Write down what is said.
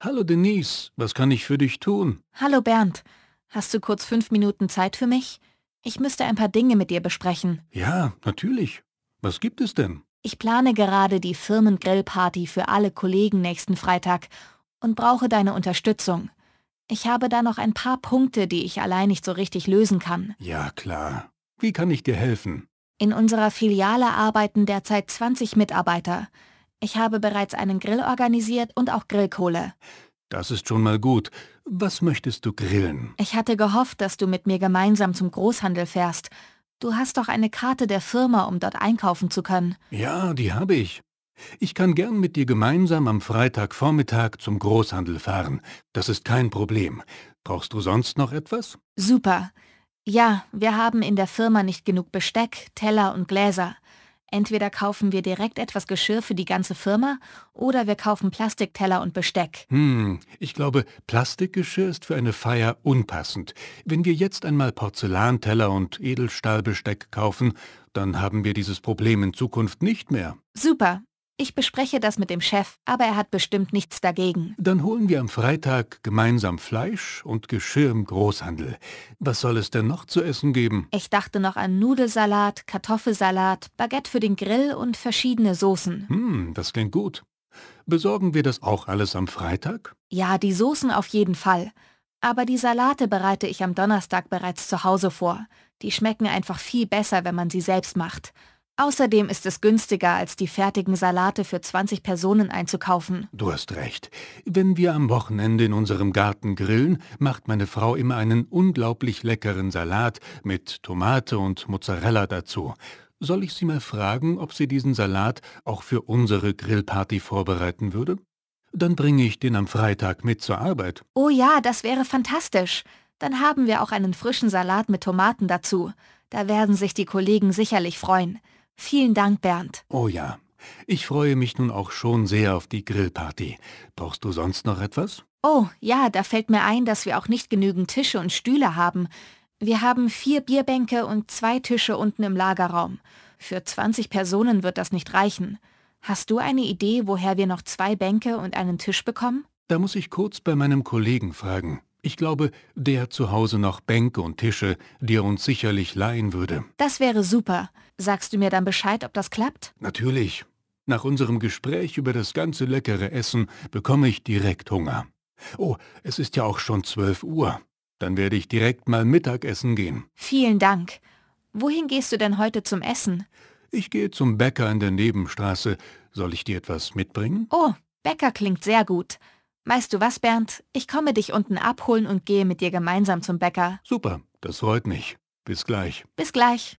Hallo Denise, was kann ich für dich tun? Hallo Bernd, hast du kurz fünf Minuten Zeit für mich? Ich müsste ein paar Dinge mit dir besprechen. Ja, natürlich. Was gibt es denn? Ich plane gerade die Firmengrillparty für alle Kollegen nächsten Freitag und brauche deine Unterstützung. Ich habe da noch ein paar Punkte, die ich allein nicht so richtig lösen kann. Ja, klar. Wie kann ich dir helfen? In unserer Filiale arbeiten derzeit 20 Mitarbeiter. Ich habe bereits einen Grill organisiert und auch Grillkohle. Das ist schon mal gut. Was möchtest du grillen? Ich hatte gehofft, dass du mit mir gemeinsam zum Großhandel fährst. Du hast doch eine Karte der Firma, um dort einkaufen zu können. Ja, die habe ich. Ich kann gern mit dir gemeinsam am Freitagvormittag zum Großhandel fahren. Das ist kein Problem. Brauchst du sonst noch etwas? Super. Ja, wir haben in der Firma nicht genug Besteck, Teller und Gläser. Entweder kaufen wir direkt etwas Geschirr für die ganze Firma oder wir kaufen Plastikteller und Besteck. Hm, ich glaube, Plastikgeschirr ist für eine Feier unpassend. Wenn wir jetzt einmal Porzellanteller und Edelstahlbesteck kaufen, dann haben wir dieses Problem in Zukunft nicht mehr. Super, ich bespreche das mit dem Chef, aber er hat bestimmt nichts dagegen. Dann holen wir am Freitag gemeinsam Fleisch und Geschirr im Großhandel. Was soll es denn noch zu essen geben? Ich dachte noch an Nudelsalat, Kartoffelsalat, Baguette für den Grill und verschiedene Soßen. Hm, das klingt gut. Besorgen wir das auch alles am Freitag? Ja, die Soßen auf jeden Fall. Aber die Salate bereite ich am Donnerstag bereits zu Hause vor. Die schmecken einfach viel besser, wenn man sie selbst macht. Außerdem ist es günstiger, als die fertigen Salate für 20 Personen einzukaufen. Du hast recht. Wenn wir am Wochenende in unserem Garten grillen, macht meine Frau immer einen unglaublich leckeren Salat mit Tomate und Mozzarella dazu. Soll ich sie mal fragen, ob sie diesen Salat auch für unsere Grillparty vorbereiten würde? Dann bringe ich den am Freitag mit zur Arbeit. Oh ja, das wäre fantastisch. Dann haben wir auch einen frischen Salat mit Tomaten dazu. Da werden sich die Kollegen sicherlich freuen. Vielen Dank, Bernd. Oh ja. Ich freue mich nun auch schon sehr auf die Grillparty. Brauchst du sonst noch etwas? Oh, ja, da fällt mir ein, dass wir auch nicht genügend Tische und Stühle haben. Wir haben vier Bierbänke und zwei Tische unten im Lagerraum. Für 20 Personen wird das nicht reichen. Hast du eine Idee, woher wir noch zwei Bänke und einen Tisch bekommen? Da muss ich kurz bei meinem Kollegen fragen. Ich glaube, der zu Hause noch Bänke und Tische, die er uns sicherlich leihen würde. Das wäre super. Sagst du mir dann Bescheid, ob das klappt? Natürlich. Nach unserem Gespräch über das ganze leckere Essen bekomme ich direkt Hunger. Oh, es ist ja auch schon 12 Uhr. Dann werde ich direkt mal Mittagessen gehen. Vielen Dank. Wohin gehst du denn heute zum Essen? Ich gehe zum Bäcker in der Nebenstraße. Soll ich dir etwas mitbringen? Oh, Bäcker klingt sehr gut. Weißt du was, Bernd? Ich komme dich unten abholen und gehe mit dir gemeinsam zum Bäcker. Super, das freut mich. Bis gleich. Bis gleich.